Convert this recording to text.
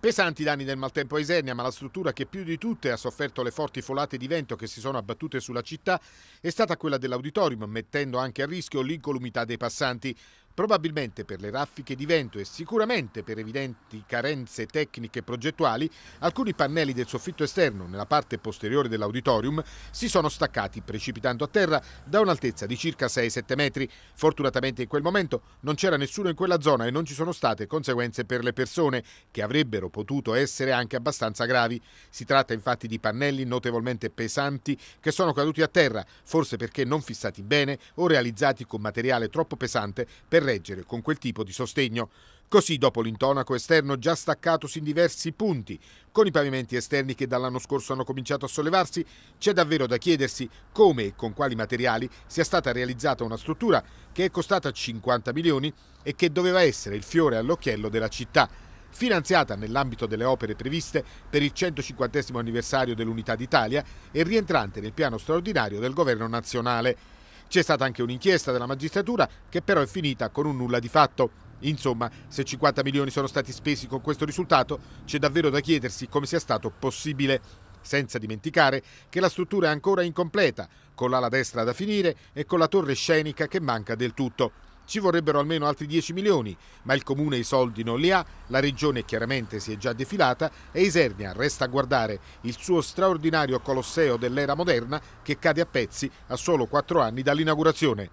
Pesanti danni del maltempo a Isernia, ma la struttura che più di tutte ha sofferto le forti folate di vento che si sono abbattute sulla città è stata quella dell'auditorium, mettendo anche a rischio l'incolumità dei passanti. Probabilmente per le raffiche di vento e sicuramente per evidenti carenze tecniche progettuali, alcuni pannelli del soffitto esterno nella parte posteriore dell'auditorium si sono staccati precipitando a terra da un'altezza di circa 6-7 metri. Fortunatamente in quel momento non c'era nessuno in quella zona e non ci sono state conseguenze per le persone, che avrebbero potuto essere anche abbastanza gravi. Si tratta infatti di pannelli notevolmente pesanti che sono caduti a terra, forse perché non fissati bene o realizzati con materiale troppo pesante per reggere con quel tipo di sostegno. Così, dopo l'intonaco esterno già staccatosi in diversi punti, con i pavimenti esterni che dall'anno scorso hanno cominciato a sollevarsi, c'è davvero da chiedersi come e con quali materiali sia stata realizzata una struttura che è costata 50 milioni e che doveva essere il fiore all'occhiello della città, finanziata nell'ambito delle opere previste per il 150 anniversario dell'Unità d'Italia e rientrante nel piano straordinario del Governo nazionale. C'è stata anche un'inchiesta della magistratura che però è finita con un nulla di fatto. Insomma, se 50 milioni sono stati spesi con questo risultato, c'è davvero da chiedersi come sia stato possibile. Senza dimenticare che la struttura è ancora incompleta, con l'ala destra da finire e con la torre scenica che manca del tutto. Ci vorrebbero almeno altri 10 milioni, ma il comune i soldi non li ha, la regione chiaramente si è già defilata e Isernia resta a guardare il suo straordinario colosseo dell'era moderna che cade a pezzi a solo 4 anni dall'inaugurazione.